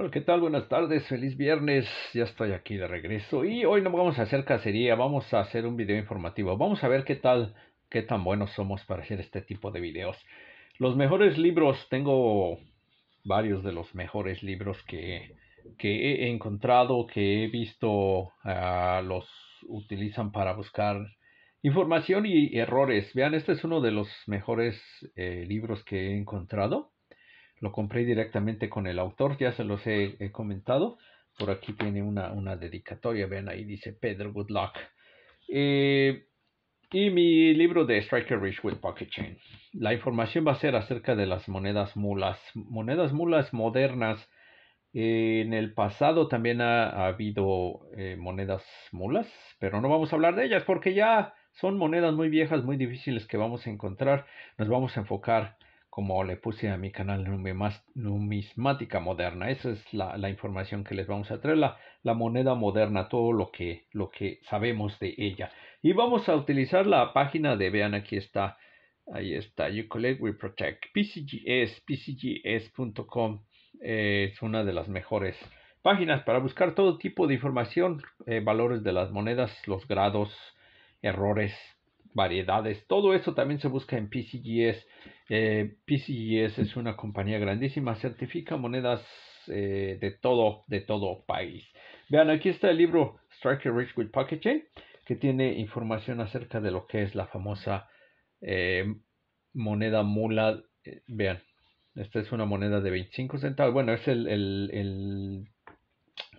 Hola, ¿qué tal? Buenas tardes, feliz viernes, ya estoy aquí de regreso y hoy no vamos a hacer cacería, vamos a hacer un video informativo, vamos a ver qué tal, qué tan buenos somos para hacer este tipo de videos. Los mejores libros, tengo varios de los mejores libros que, que he encontrado, que he visto, ah, los utilizan para buscar información y errores. Vean, este es uno de los mejores eh, libros que he encontrado lo compré directamente con el autor, ya se los he, comentado. Por aquí tiene una, dedicatoria, ven ahí dice Pedro, good eh, y mi libro de Striker Rich with Pocket Chain. La información va a ser acerca de las monedas mulas, monedas mulas modernas. Eh, en el pasado también ha, habido eh, monedas mulas, pero no vamos a hablar de ellas porque ya son monedas muy viejas, muy difíciles que vamos a encontrar. Nos vamos a enfocar como le puse a mi canal numismática moderna. Esa es la, la información que les vamos a traer, la, moneda moderna, todo lo que, lo que sabemos de ella. Y vamos a utilizar la página de, vean aquí está, ahí está, You Collect, We Protect, PCGS, PCGS.com, eh, es una de las mejores páginas para buscar todo tipo de información, eh, valores de las monedas, los grados, errores, variedades, todo eso también se busca en PCGS. Eh, PCGS e es una compañía grandísima, certifica monedas eh, de todo, de todo país. Vean, aquí está el libro Striker Rich with Pocket Chain, que tiene información acerca de lo que es la famosa eh, moneda mula. vean, esta es una moneda de 25 centavos. Bueno, es el,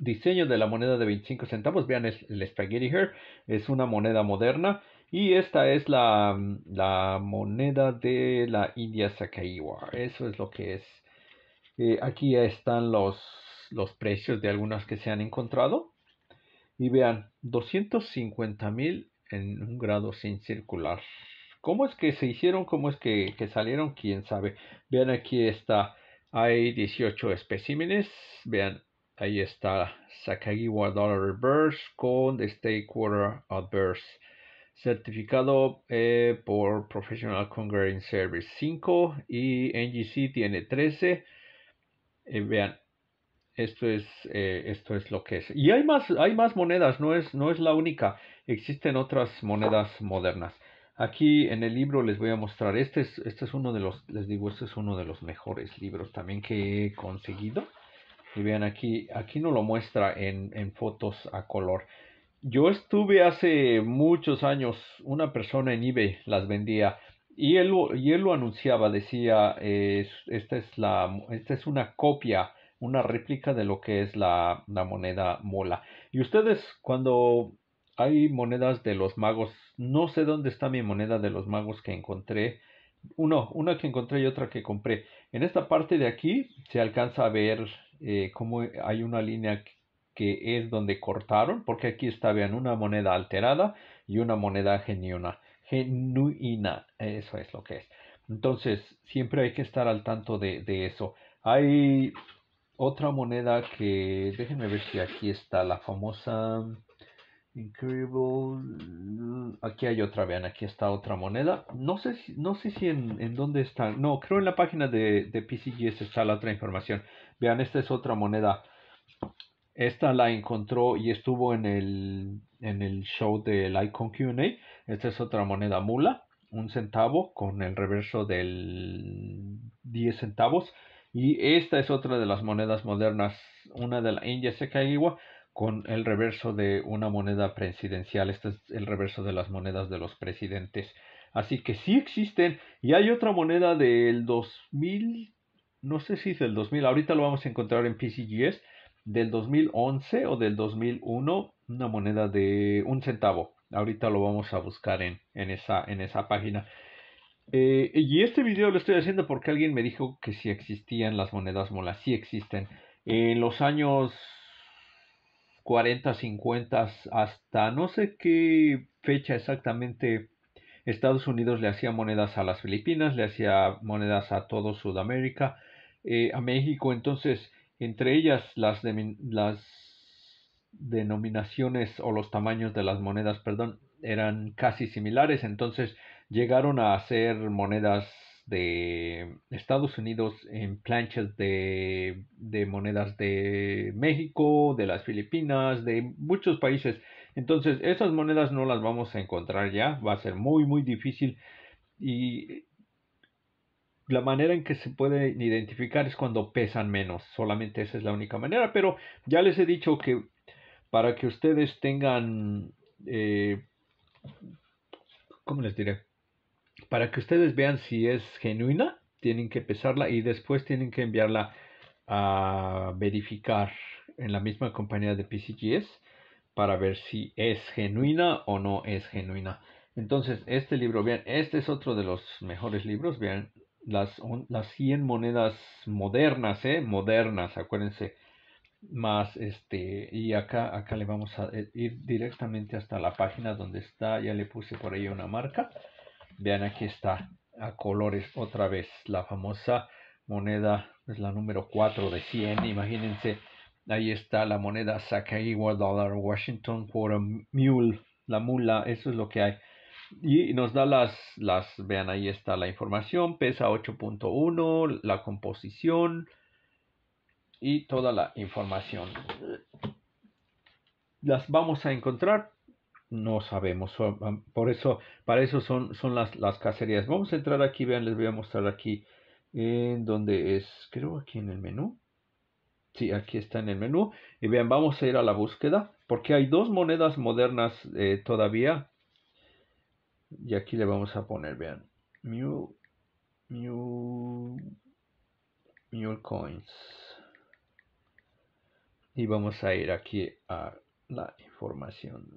diseño de la moneda de 25 centavos. Vean, es el Spaghetti Hair. Es una moneda moderna. Y esta es mm, la, moneda de la India Sakaiwa. Eso es lo que es. Eh, aquí están los, precios de algunas que se han encontrado. Y vean, 250 mil en un grado sin circular. ¿Cómo es que se hicieron? ¿Cómo es que, salieron? ¿Quién sabe? Vean, aquí está. Hay 18 especímenes. Vean, ahí está Sakaiwa Dollar Reverse con The Quarter Adverse. Certificado eh, por Professional Congregation Service 5 y NGC tiene 13. Eh, vean, esto es, eh, esto es lo que es. Y hay más, hay más monedas, no es, no es la única. Existen otras monedas modernas. Aquí en el libro les voy a mostrar, este es, este es uno de los, les digo, este es uno de los mejores libros también que he conseguido. Y vean aquí, aquí no lo muestra en, en fotos a color. Yo estuve hace muchos años, una persona en eBay las vendía y él, y él lo anunciaba, decía, esta, es la, esta es una copia, una réplica de lo que es la, la moneda mola. Y ustedes cuando hay monedas de los magos, no sé dónde está mi moneda de los magos que encontré, uno, una que encontré y otra que compré. En esta parte de aquí se alcanza a ver eh, cómo hay una línea que es donde cortaron, porque aquí está, vean, una moneda alterada y una moneda genuina. Genuina, eso es lo que es. Entonces, siempre hay que estar al tanto de, eso. Hay otra moneda que, déjenme ver si aquí está, la famosa Incredible. Aquí hay otra, vean, aquí está otra moneda. No sé, si, no sé si en, en, dónde está. No, creo en la página de, de PCGS está la otra información. Vean, esta es otra moneda esta la encontró y estuvo en el, en el show del Icon QA. Esta es otra moneda mula, un centavo con el reverso del 10 centavos. Y esta es otra de las monedas modernas, una de la India Sekaiwa con el reverso de una moneda presidencial. Este es el reverso de las monedas de los presidentes. Así que sí existen. Y hay otra moneda del 2000, no sé si es del 2000, ahorita lo vamos a encontrar en PCGS del 2011 o del 2001, una moneda de un centavo. Ahorita lo vamos a buscar en, esa, en esa página. Eh, y este video lo estoy haciendo porque alguien me dijo que si existían las monedas molas, sí existen. En los años 40, 50, hasta no sé qué fecha exactamente, Estados Unidos le hacía monedas a las Filipinas, le hacía monedas a todo Sudamérica, eh, a México. Entonces, entre ellas las, denominaciones o los tamaños de las monedas, perdón, eran casi similares, entonces llegaron a hacer monedas de Estados Unidos en planchas de, de monedas de México, de las Filipinas, de muchos países. Entonces, esas monedas no las vamos a encontrar ya, va a ser muy, muy difícil. Y la manera en que se pueden identificar es cuando pesan menos. Solamente esa es la única manera. Pero ya les he dicho que para que ustedes tengan, eh, ¿cómo les diré? Para que ustedes vean si es genuina, tienen que pesarla y después tienen que enviarla a verificar en la misma compañía de PCGS para ver si es genuina o no es genuina. Entonces, este libro, vean, este es otro de los mejores libros, vean, las, las 100 monedas modernas, ¿eh? Modernas, acuérdense. Más este, y acá, acá le vamos a eh, ir directamente hasta la página donde está, ya le puse por ahí una marca. Vean, aquí está a colores otra vez la famosa moneda, es la número 4 de 100, imagínense. Ahí está la moneda Sakaiwa Dollar Washington a Mule, la mula, eso es lo que hay y nos da las, las, vean ahí está la información, pesa 8.1, la composición y toda la información. Las vamos a encontrar, no sabemos, por eso, para eso son, son las, cacerías. Vamos a entrar aquí, vean, les voy a mostrar aquí en eh, donde es, creo aquí en el menú. Sí, aquí está en el menú. Y vean, vamos a ir a la búsqueda, porque hay dos monedas modernas eh, todavía y aquí le vamos a poner, vean, Mule, Mule, Coins. Y vamos a ir aquí a la información.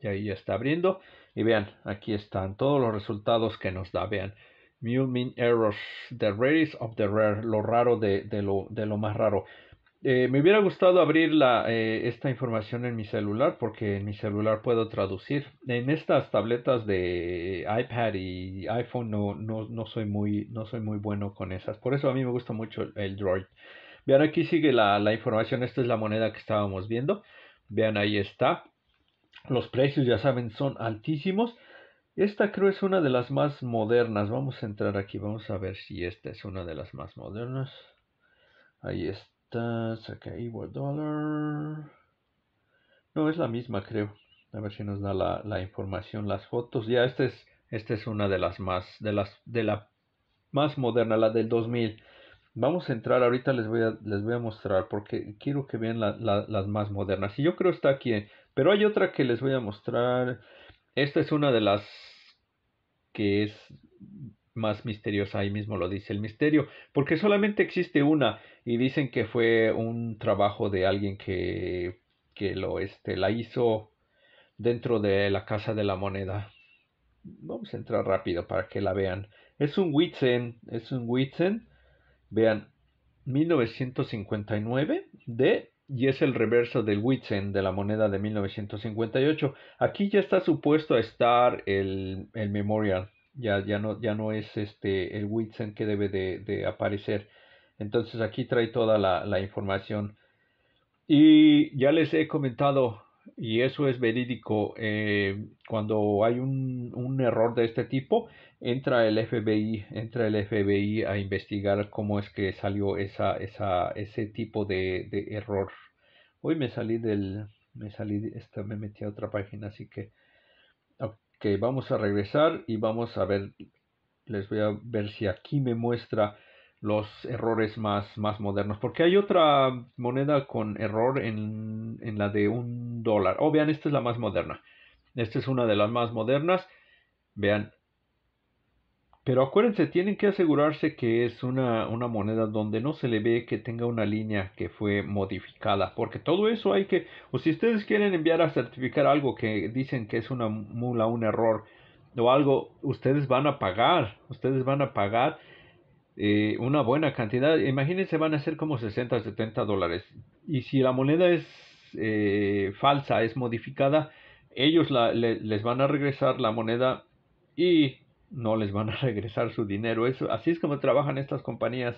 Y ahí ya está abriendo. Y vean, aquí están todos los resultados que nos da. Vean, Mule min Errors, The Rarest of the Rare, lo raro de, lo, de lo más raro. Eh, me hubiera gustado abrir eh, esta información en mi celular porque en mi celular puedo traducir. En estas tabletas de iPad y iPhone no, soy, muy, bueno con esas. Por eso a mí me gusta mucho el, Droid. Vean, aquí sigue la, la, información. Esta es la moneda que estábamos viendo. Vean, ahí está. Los precios, ya saben, son altísimos. Esta creo es una de las más modernas. Vamos a entrar aquí. Vamos a ver si esta es una de las más modernas. Ahí está Está acá igual dollar. No, es la misma, creo. A ver si nos da la, información, las fotos. Ya, esta es, esta es una de las más, de las, de la más moderna, la del 2000. Vamos a entrar, ahorita les voy a, les voy a mostrar, porque quiero que vean las más modernas. Y yo creo está aquí, eh. pero hay otra que les voy a mostrar. Esta es una de las que es más misteriosa, ahí mismo lo dice el misterio, porque solamente existe una y dicen que fue un trabajo de alguien que, que lo, este, la hizo dentro de la Casa de la Moneda. Vamos a entrar rápido para que la vean. Es un witzen es un witzen vean, 1959 de y es el reverso del Witsen de la moneda de 1958. Aquí ya está supuesto a estar el, el memorial ya, ya, no, ya no es este, el Witsen que debe de, aparecer. Entonces aquí trae toda la, información. Y ya les he comentado, y eso es verídico, eh, cuando hay un, un, error de este tipo, entra el FBI, entra el FBI a investigar cómo es que salió esa, esa, ese tipo de, error. Hoy me salí del, me salí, esta, me metí a otra página, así que que vamos a regresar y vamos a ver, les voy a ver si aquí me muestra los errores más, más modernos. Porque hay otra moneda con error en, en la de un dólar. Oh, vean, esta es la más moderna. Esta es una de las más modernas. Vean, pero acuérdense, tienen que asegurarse que es una, moneda donde no se le ve que tenga una línea que fue modificada, porque todo eso hay que, o si ustedes quieren enviar a certificar algo que dicen que es una mula, un error o algo, ustedes van a pagar, ustedes van a pagar eh, una buena cantidad, imagínense van a ser como 60, 70 dólares. Y si la moneda es eh, falsa, es modificada, ellos les van a regresar la moneda y no les van a regresar su dinero. Eso, así es como trabajan estas compañías.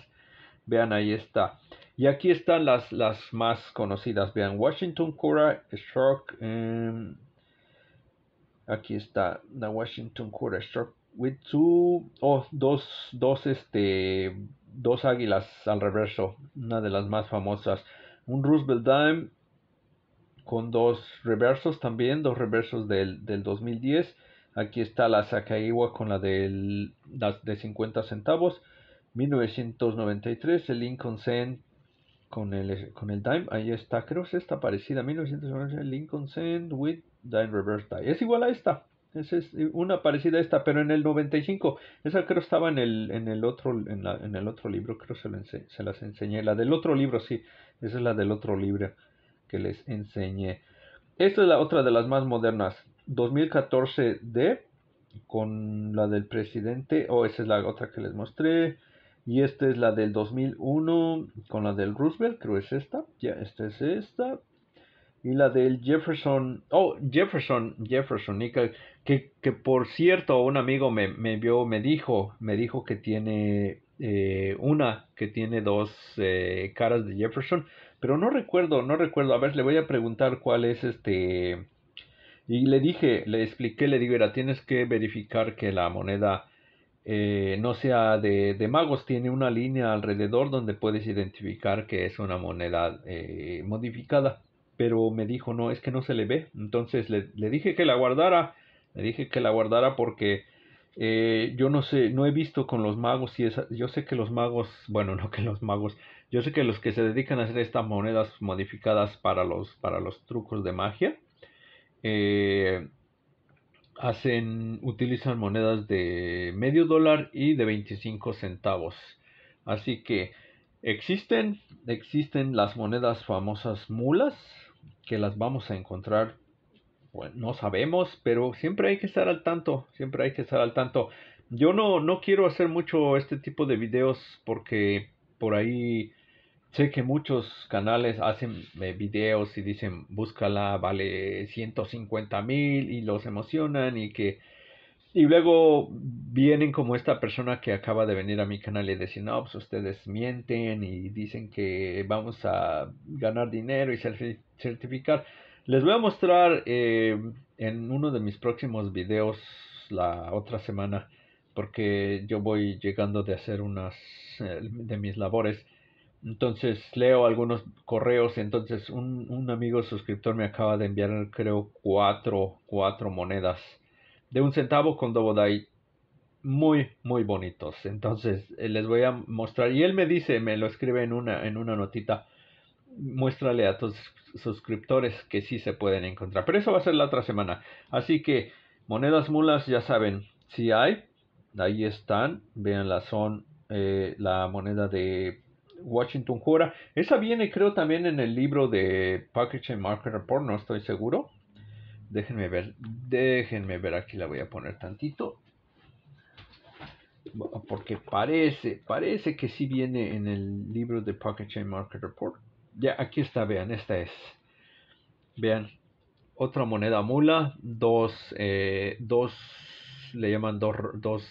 Vean, ahí está. Y aquí están las, las más conocidas. Vean, Washington Cura Shark. Em, aquí está la Washington Cura Shark with two, oh, dos, dos, este, dos águilas al reverso. Una de las más famosas. Un Roosevelt Dime con dos reversos también, dos reversos del, del 2010 Aquí está la Sakaiwa con la de, de 50 centavos. 1993, el Lincoln Cent con el, Dime. Ahí está, creo que es esta parecida. 1993, Lincoln Cent with Dime Reverse Dime. Es igual a esta. Es, una parecida a esta, pero en el 95. Esa creo estaba en el, otro, libro. Creo se, se las enseñé. La del otro libro, sí. Esa es la del otro libro que les enseñé. Esta es la otra de las más modernas. 2014D con la del presidente, o oh, esa es la otra que les mostré, y esta es la del 2001 con la del Roosevelt, creo es esta, ya, esta es esta, y la del Jefferson, oh, Jefferson, Jefferson, que, por cierto, un amigo me, vio, me dijo, me dijo que tiene eh, una, que tiene dos eh, caras de Jefferson, pero no recuerdo, no recuerdo, a ver, le voy a preguntar cuál es este y le dije, le expliqué, le digo, mira, tienes que verificar que la moneda eh, no sea de, magos, tiene una línea alrededor donde puedes identificar que es una moneda eh, modificada. Pero me dijo, no, es que no se le ve. Entonces le, dije que la guardara, le dije que la guardara porque eh, yo no sé, no he visto con los magos si esa, yo sé que los magos, bueno, no que los magos, yo sé que los que se dedican a hacer estas monedas modificadas para los, para los trucos de magia, eh, hacen, utilizan monedas de medio dólar y de 25 centavos. Así que existen, existen las monedas famosas mulas, que las vamos a encontrar, bueno, no sabemos, pero siempre hay que estar al tanto, siempre hay que estar al tanto. Yo no, no quiero hacer mucho este tipo de videos porque por ahí Sé que muchos canales hacen eh, videos y dicen búscala, vale 150 mil y los emocionan y que... Y luego vienen como esta persona que acaba de venir a mi canal y decir, no, pues ustedes mienten y dicen que vamos a ganar dinero y certificar. Les voy a mostrar eh, en uno de mis próximos videos la otra semana, porque yo voy llegando de hacer unas eh, de mis labores entonces leo algunos correos. Entonces un, amigo suscriptor me acaba de enviar, creo, cuatro, cuatro monedas de un centavo con Dobodai. Muy, muy bonitos. Entonces eh, les voy a mostrar. Y él me dice, me lo escribe en una, en una notita. Muéstrale a tus suscriptores que sí se pueden encontrar. Pero eso va a ser la otra semana. Así que monedas mulas, ya saben, si sí hay. Ahí están. Vean, son eh, la moneda de Washington Jura. Esa viene creo también en el libro de Package Chain Market Report, no estoy seguro. Déjenme ver, déjenme ver, aquí la voy a poner tantito. Porque parece, parece que sí viene en el libro de Package Chain Market Report. Ya, aquí está, vean, esta es. Vean, otra moneda mula, dos, eh, dos, le llaman dos, dos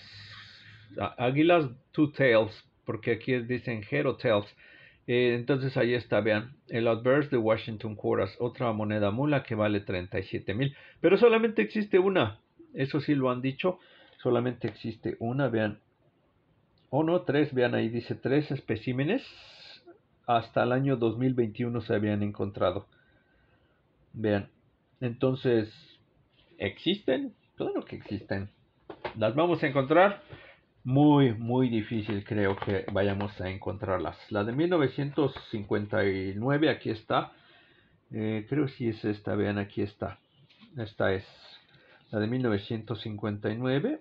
águilas, two tails porque aquí dicen Hero Tales. Eh, entonces ahí está, vean, el Adverse de Washington Quarters, otra moneda mula que vale 37 mil, pero solamente existe una, eso sí lo han dicho, solamente existe una, vean, o no, tres, vean ahí dice tres especímenes, hasta el año 2021 se habían encontrado, vean, entonces, ¿existen? Claro que existen, las vamos a encontrar muy, muy difícil creo que vayamos a encontrarlas. La de 1959, aquí está. Eh, creo si es esta, vean, aquí está. Esta es la de 1959.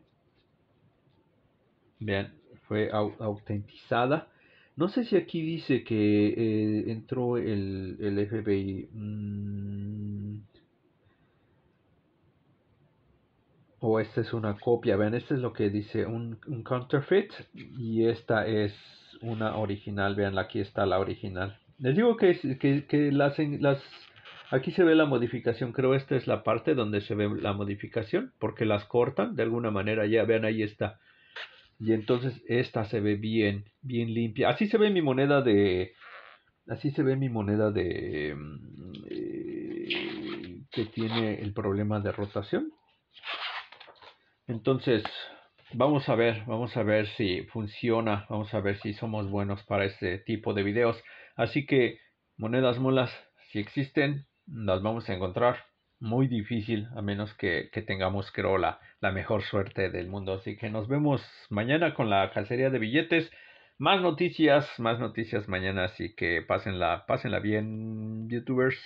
Vean, fue autentizada. No sé si aquí dice que eh, entró el, el FBI. Mm, o esta es una copia. Vean, este es lo que dice un, counterfeit y esta es una original. Vean, aquí está la original. Les digo que, que, que las, las, aquí se ve la modificación. Creo esta es la parte donde se ve la modificación porque las cortan de alguna manera. Ya vean, ahí está. Y entonces esta se ve bien, bien limpia. Así se ve mi moneda de... Así se ve mi moneda de... Mm, eh, que tiene el problema de rotación. Entonces, vamos a ver, vamos a ver si funciona, vamos a ver si somos buenos para este tipo de videos. Así que monedas mulas, si existen, las vamos a encontrar. Muy difícil, a menos que, tengamos, creo, la, mejor suerte del mundo. Así que nos vemos mañana con la calcería de billetes. Más noticias, más noticias mañana, así que pásenla, pásenla bien, youtubers.